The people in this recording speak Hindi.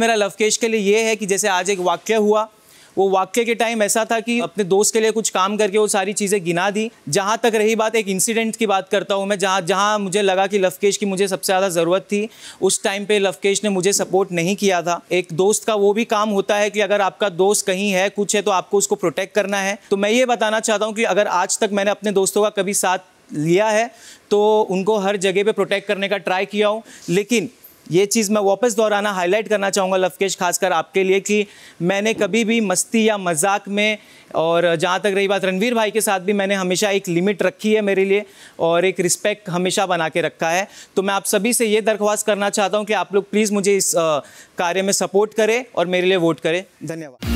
मेरा लवकेश के लिए ये है कि जैसे आज एक वाक्य हुआ वो वाक्य के टाइम ऐसा था कि अपने दोस्त के लिए कुछ काम करके वो सारी चीज़ें गिना दी जहाँ तक रही बात एक इंसिडेंट की बात करता हूँ मैं जहाँ जहाँ मुझे लगा कि लवकेश की मुझे सबसे ज़्यादा ज़रूरत थी उस टाइम पे लवकेश ने मुझे सपोर्ट नहीं किया था एक दोस्त का वो भी काम होता है कि अगर आपका दोस्त कहीं है कुछ है तो आपको उसको प्रोटेक्ट करना है तो मैं ये बताना चाहता हूँ कि अगर आज तक मैंने अपने दोस्तों का कभी साथ लिया है तो उनको हर जगह पर प्रोटेक्ट करने का ट्राई किया हूँ लेकिन ये चीज़ मैं वापस दोहराना हाईलाइट करना चाहूँगा लवकेश खासकर आपके लिए कि मैंने कभी भी मस्ती या मजाक में और जहाँ तक रही बात रणवीर भाई के साथ भी मैंने हमेशा एक लिमिट रखी है मेरे लिए और एक रिस्पेक्ट हमेशा बना के रखा है तो मैं आप सभी से ये दरख्वास्त करना चाहता हूँ कि आप लोग प्लीज़ मुझे इस कार्य में सपोर्ट करें और मेरे लिए वोट करें धन्यवाद